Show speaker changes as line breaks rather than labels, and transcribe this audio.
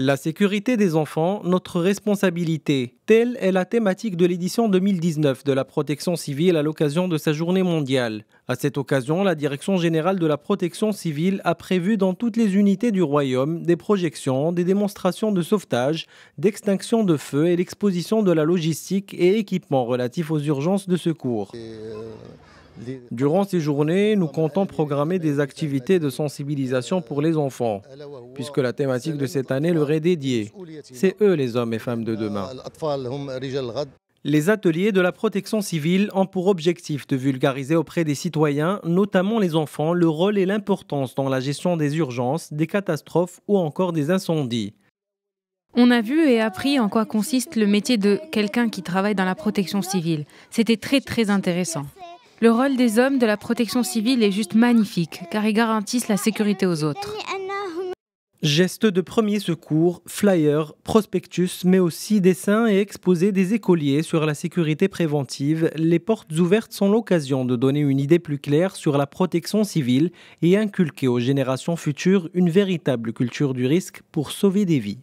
La sécurité des enfants, notre responsabilité. Telle est la thématique de l'édition 2019 de la protection civile à l'occasion de sa journée mondiale. À cette occasion, la Direction générale de la protection civile a prévu dans toutes les unités du royaume des projections, des démonstrations de sauvetage, d'extinction de feu et l'exposition de la logistique et équipements relatifs aux urgences de secours. Euh, Durant ces journées, nous comptons programmer des activités de sensibilisation pour les enfants, puisque la thématique de cette année leur est dédiée. C'est eux les hommes et femmes de demain. Les ateliers de la protection civile ont pour objectif de vulgariser auprès des citoyens, notamment les enfants, le rôle et l'importance dans la gestion des urgences, des catastrophes ou encore des incendies.
On a vu et appris en quoi consiste le métier de quelqu'un qui travaille dans la protection civile. C'était très très intéressant. Le rôle des hommes de la protection civile est juste magnifique, car ils garantissent la sécurité aux autres.
Gestes de premier secours, flyers, prospectus, mais aussi dessins et exposés des écoliers sur la sécurité préventive, les portes ouvertes sont l'occasion de donner une idée plus claire sur la protection civile et inculquer aux générations futures une véritable culture du risque pour sauver des vies.